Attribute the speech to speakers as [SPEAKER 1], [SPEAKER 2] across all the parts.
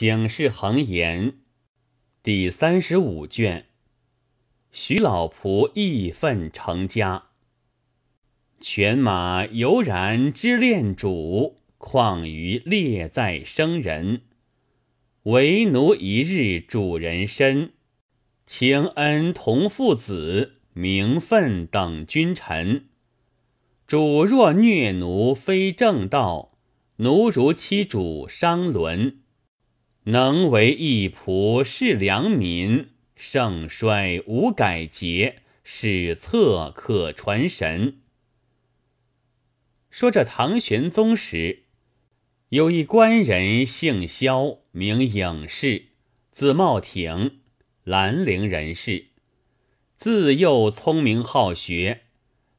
[SPEAKER 1] 警示恒言第三十五卷：徐老仆义愤成家，犬马犹然之恋主，况于列在生人？为奴一日主人身，情恩同父子，名分等君臣。主若虐奴，非正道；奴如欺主，伤伦。能为一仆是良民，盛衰无改节，史册可传神。说这唐玄宗时，有一官人，姓萧，名颖士，字茂亭，兰陵人士。自幼聪明好学，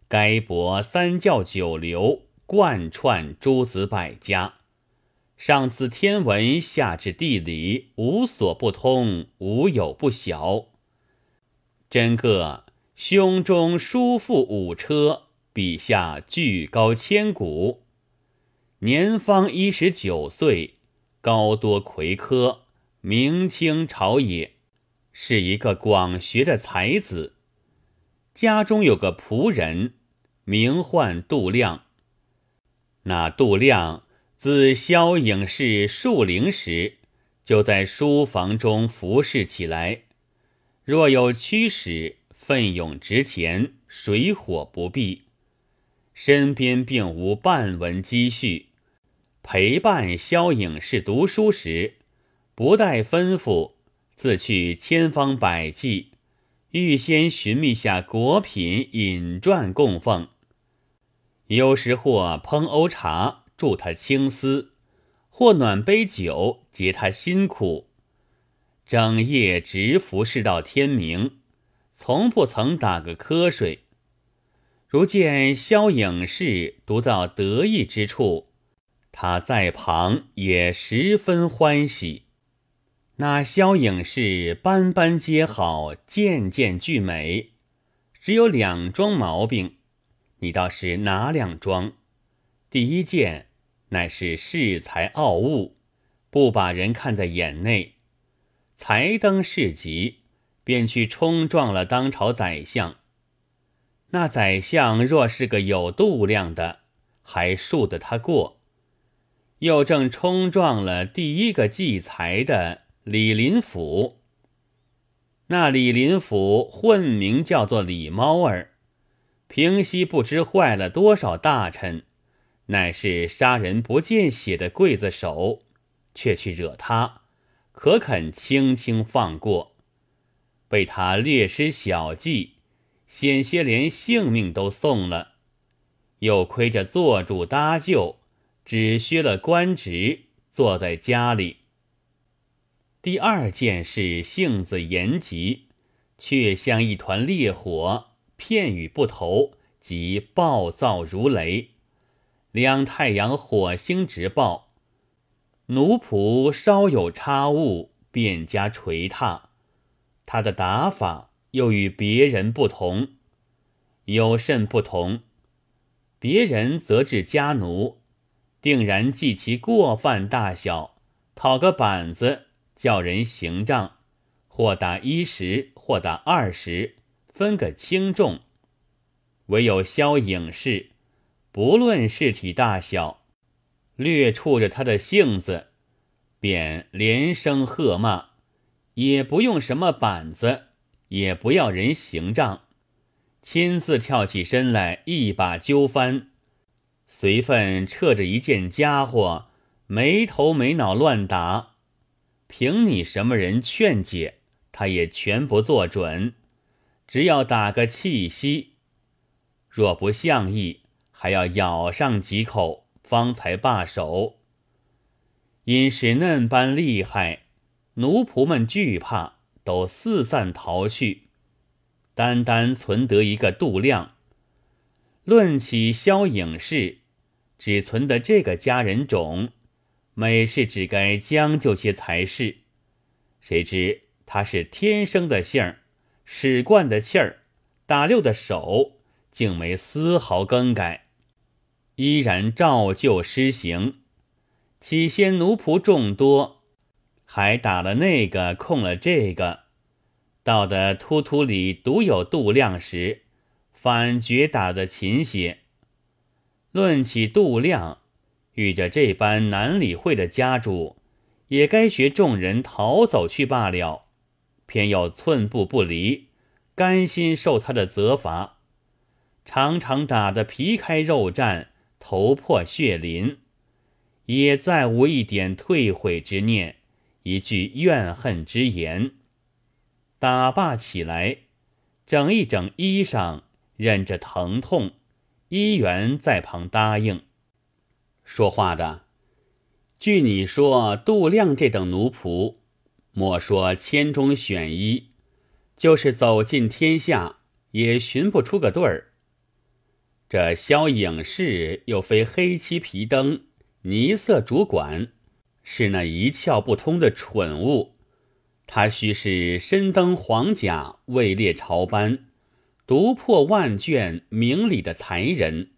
[SPEAKER 1] 该博三教九流，贯串诸子百家。上自天文，下至地理，无所不通，无有不晓。真个胸中书富五车，笔下巨高千古。年方一十九岁，高多魁科，明清朝野是一个广学的才子。家中有个仆人，名唤杜亮。那杜亮。自萧颖士数龄时，就在书房中服侍起来。若有驱使，奋勇直前，水火不避。身边并无半文积蓄。陪伴萧颖士读书时，不待吩咐，自去千方百计，预先寻觅下果品、饮馔供奉。有时或烹瓯茶。助他青丝，或暖杯酒，解他辛苦，整夜直服侍到天明，从不曾打个瞌睡。如见萧影士独到得意之处，他在旁也十分欢喜。那萧影士斑斑皆好，件件俱美，只有两桩毛病，你倒是哪两桩？第一件。乃是恃才傲物，不把人看在眼内，才登市集，便去冲撞了当朝宰相。那宰相若是个有度量的，还恕得他过；又正冲撞了第一个祭财的李林甫。那李林甫混名叫做李猫儿，平息不知坏了多少大臣。乃是杀人不见血的刽子手，却去惹他，可肯轻轻放过？被他略施小计，险些连性命都送了，又亏着做主搭救，只削了官职，坐在家里。第二件事，性子严急，却像一团烈火，片语不投，即暴躁如雷。两太阳火星直爆，奴仆稍有差误，便加捶踏。他的打法又与别人不同，有甚不同？别人则至家奴，定然记其过犯大小，讨个板子，叫人行账，或打一时，或打二十，分个轻重。唯有萧颖士。不论事体大小，略触着他的性子，便连声喝骂，也不用什么板子，也不要人行杖，亲自跳起身来，一把揪翻，随分撤着一件家伙，没头没脑乱打。凭你什么人劝解，他也全不做准，只要打个气息，若不像意。还要咬上几口，方才罢手。因是嫩般厉害，奴仆们惧怕，都四散逃去。单单存得一个度量。论起萧影氏，只存得这个家人种，每事只该将就些才是。谁知他是天生的性儿，使惯的气儿，打六的手，竟没丝毫更改。依然照旧施行。起先奴仆众多，还打了那个，控了这个；到的突突里独有度量时，反觉打得勤些。论起度量，遇着这般难理会的家主，也该学众人逃走去罢了，偏要寸步不离，甘心受他的责罚，常常打得皮开肉绽。头破血淋，也再无一点退悔之念，一句怨恨之言。打罢起来，整一整衣裳，忍着疼痛。医元在旁答应，说话的，据你说，杜亮这等奴仆，莫说千中选一，就是走尽天下，也寻不出个对儿。这萧影视又非黑漆皮灯、泥色主管，是那一窍不通的蠢物。他须是身登黄甲、位列朝班、读破万卷、明理的才人。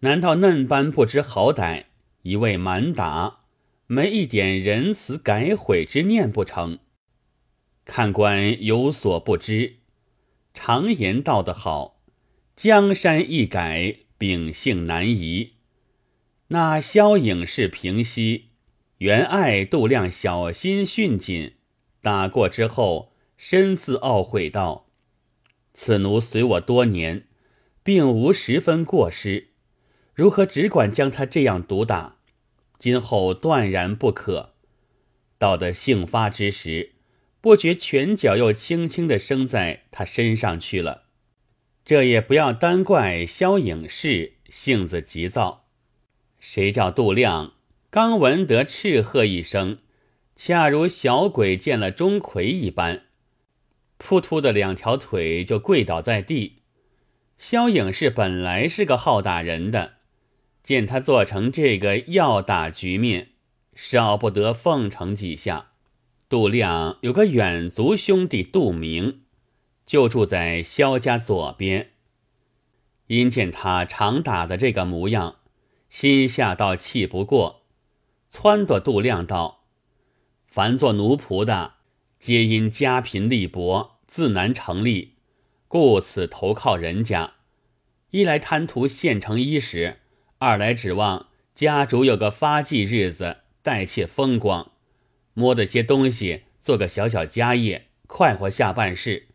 [SPEAKER 1] 难道嫩般不知好歹，一味蛮打，没一点仁慈改悔之念不成？看官有所不知，常言道得好。江山易改，秉性难移。那萧颖是平息，原爱度量，小心训紧。打过之后，深自懊悔道：“此奴随我多年，并无十分过失，如何只管将他这样毒打？今后断然不可。”到得幸发之时，不觉拳脚又轻轻的生在他身上去了。这也不要单怪萧影士性子急躁，谁叫杜亮刚闻得叱喝一声，恰如小鬼见了钟馗一般，扑突的两条腿就跪倒在地。萧影士本来是个好打人的，见他做成这个要打局面，少不得奉承几下。杜亮有个远族兄弟杜明。就住在萧家左边，因见他常打的这个模样，心下倒气不过，撺掇杜亮道：“凡做奴仆的，皆因家贫力薄，自难成立，故此投靠人家。一来贪图现成衣食，二来指望家主有个发迹日子，待妾风光，摸得些东西，做个小小家业，快活下半世。”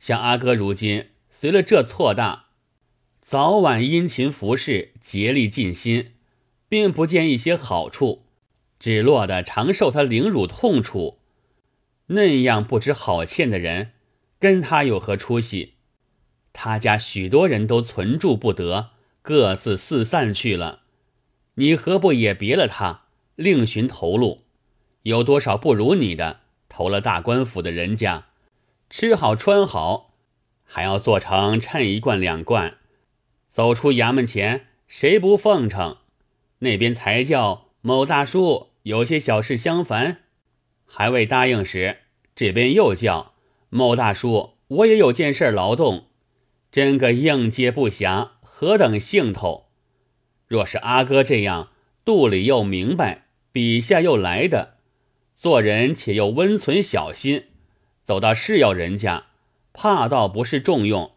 [SPEAKER 1] 像阿哥如今随了这错大，早晚殷勤服侍，竭力尽心，并不见一些好处，只落得常受他凌辱痛楚。那样不知好欠的人，跟他有何出息？他家许多人都存住不得，各自四散去了。你何不也别了他，另寻头路？有多少不如你的，投了大官府的人家。吃好穿好，还要做成趁一罐两罐。走出衙门前，谁不奉承？那边才叫某大叔，有些小事相烦，还未答应时，这边又叫某大叔，我也有件事劳动，真个应接不暇，何等兴头！若是阿哥这样，肚里又明白，笔下又来的，做人且又温存小心。走到是要人家，怕倒不是重用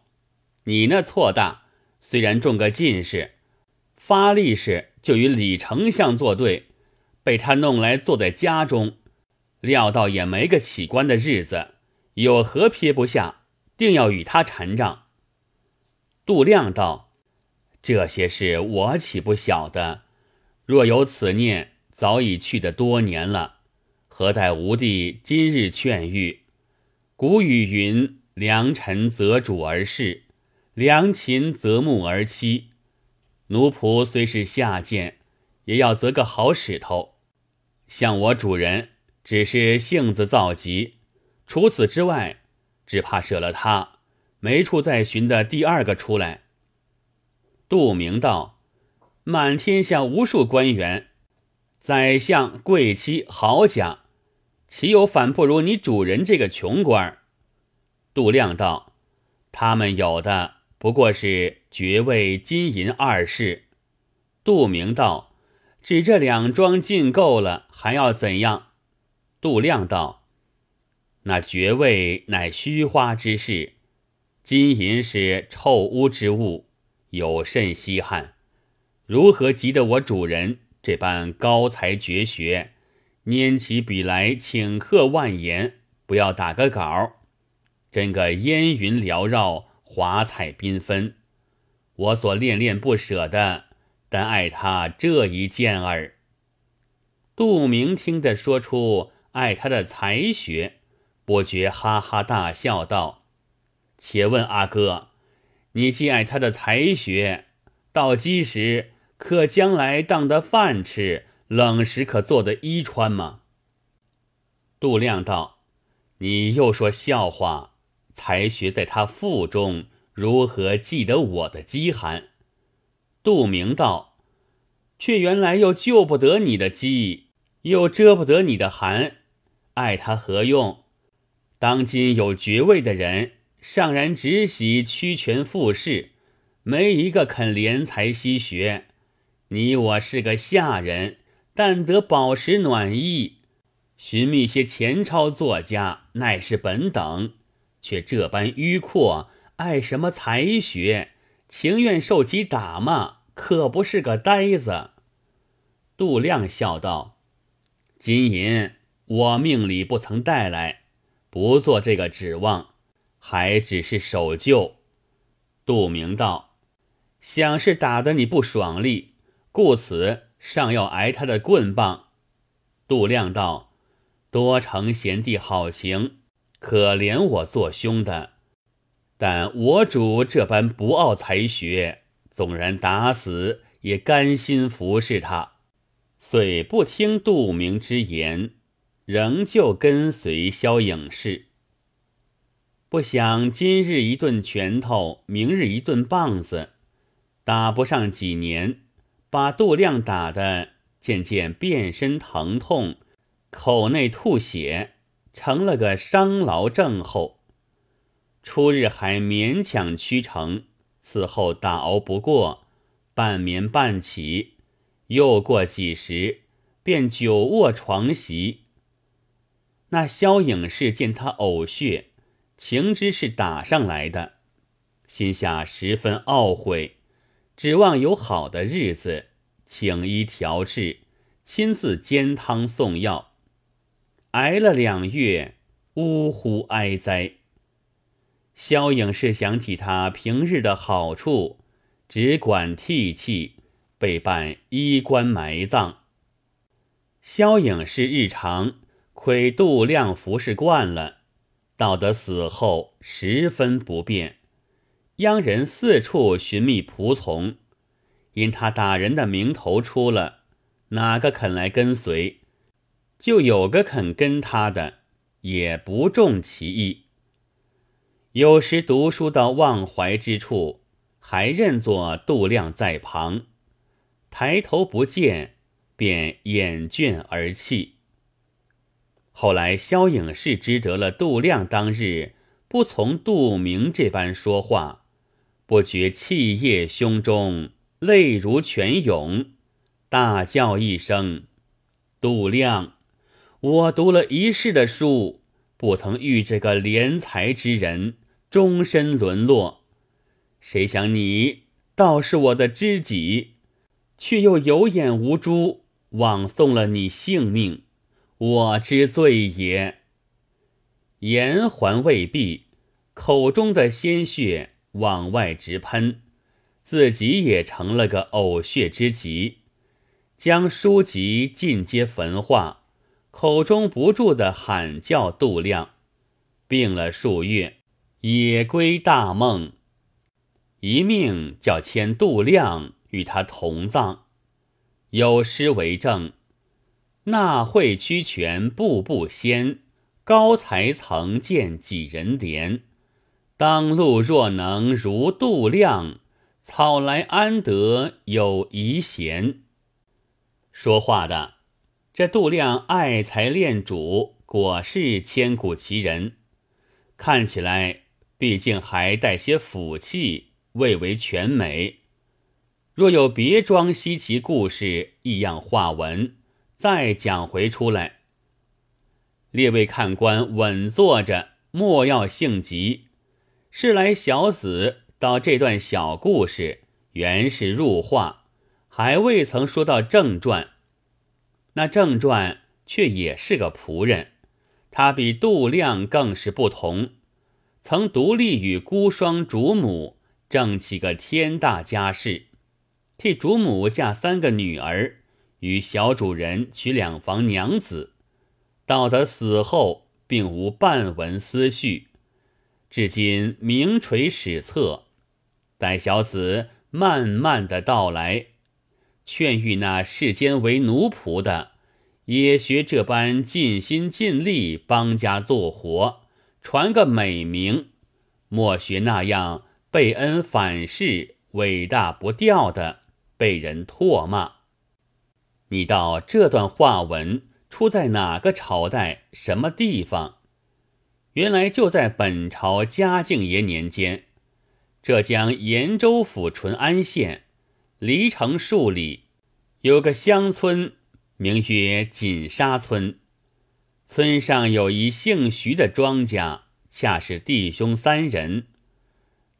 [SPEAKER 1] 你那错大。虽然中个进士，发力士就与李丞相作对，被他弄来坐在家中，料到也没个起官的日子，有何撇不下？定要与他缠账。杜亮道：“这些事我岂不晓得？若有此念，早已去得多年了，何待吾弟今日劝谕？”古语云：“良臣择主而事，良禽择木而栖。奴仆虽是下贱，也要择个好使头。像我主人，只是性子躁急，除此之外，只怕舍了他，没处再寻的第二个出来。”杜明道：“满天下无数官员，宰相、贵戚、豪家。岂有反不如你主人这个穷官杜亮道：“他们有的不过是爵位、金银二世。”杜明道：“只这两桩尽够了，还要怎样？”杜亮道：“那爵位乃虚花之事，金银是臭污之物，有甚稀罕？如何及得我主人这般高才绝学？”拈起笔来，顷刻万言。不要打个稿儿，真个烟云缭绕，华彩缤纷。我所恋恋不舍的，但爱他这一件儿。杜明听得说出爱他的才学，伯爵哈哈大笑道：“且问阿哥，你既爱他的才学，到饥时可将来当得饭吃？”冷时可做的衣穿吗？杜亮道：“你又说笑话，才学在他腹中，如何记得我的饥寒？”杜明道：“却原来又救不得你的饥，又遮不得你的寒，爱他何用？当今有爵位的人，尚然只喜趋权附势，没一个肯怜才惜学。你我是个下人。”但得饱食暖意，寻觅些前朝作家，乃是本等。却这般迂阔，爱什么才学，情愿受其打骂，可不是个呆子。杜亮笑道：“金银我命里不曾带来，不做这个指望，还只是守旧。”杜明道：“想是打得你不爽利，故此。”尚要挨他的棍棒，杜亮道：“多承贤弟好情，可怜我做兄的。但我主这般不傲才学，纵然打死也甘心服侍他。遂不听杜明之言，仍旧跟随萧影士。不想今日一顿拳头，明日一顿棒子，打不上几年。”把杜亮打得渐渐变身疼痛，口内吐血，成了个伤劳症候。初日还勉强屈成，此后打熬不过，半眠半起，又过几时，便久卧床席。那萧影士见他呕血，情知是打上来的，心下十分懊悔。指望有好的日子，请医调治，亲自煎汤送药，挨了两月，呜呼哀哉。萧颖是想起他平日的好处，只管涕泣，备办衣冠埋葬。萧颖是日常亏度量服侍惯了，到得死后十分不便。央人四处寻觅仆从，因他打人的名头出了，哪个肯来跟随？就有个肯跟他的，也不重其意。有时读书到忘怀之处，还认作杜亮在旁，抬头不见，便掩卷而泣。后来萧颖士知得了杜亮当日不从杜明这般说话。不觉气液胸中，泪如泉涌，大叫一声：“杜亮，我读了一世的书，不曾遇这个怜才之人，终身沦落。谁想你倒是我的知己，却又有眼无珠，枉送了你性命，我之罪也。”言还未毕，口中的鲜血。往外直喷，自己也成了个呕血之疾，将书籍尽皆焚化，口中不住的喊叫杜亮。病了数月，也归大梦，一命叫迁杜亮与他同葬。有诗为证：“纳会屈权步步仙，高才曾见几人怜。”当路若能如度量，草来安得有遗贤？说话的这度量爱才恋主，果是千古奇人。看起来毕竟还带些腐气，未为全美。若有别装稀奇故事、异样话文，再讲回出来。列位看官，稳坐着，莫要性急。是来小子到这段小故事，原是入画，还未曾说到正传。那正传却也是个仆人，他比杜亮更是不同，曾独立与孤孀主母挣起个天大家事，替主母嫁三个女儿，与小主人娶两房娘子，到他死后并无半文思绪。至今名垂史册。待小子慢慢的到来，劝谕那世间为奴仆的，也学这般尽心尽力帮家做活，传个美名，莫学那样被恩反噬、伟大不掉的被人唾骂。你道这段话文出在哪个朝代、什么地方？原来就在本朝嘉靖爷年间，浙江严州府淳安县黎城数里，有个乡村，名曰锦沙村。村上有一姓徐的庄家，恰是弟兄三人，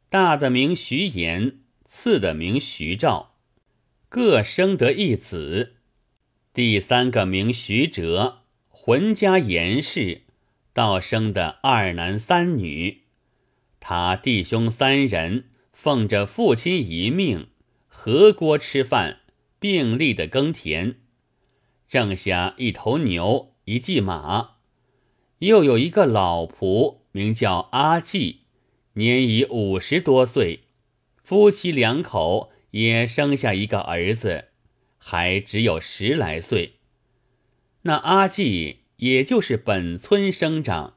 [SPEAKER 1] 大的名徐延，次的名徐兆，各生得一子；第三个名徐哲，浑家严氏。道生的二男三女，他弟兄三人奉着父亲一命，合锅吃饭，并力的耕田，挣下一头牛一骑马，又有一个老仆，名叫阿季，年已五十多岁，夫妻两口也生下一个儿子，还只有十来岁。那阿季。也就是本村生长，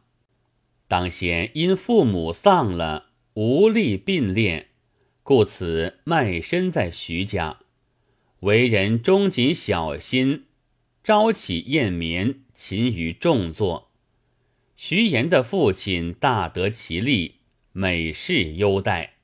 [SPEAKER 1] 当先因父母丧了，无力并列，故此卖身在徐家。为人忠谨小心，朝起晏眠，勤于重作。徐言的父亲大得其利，每事优待。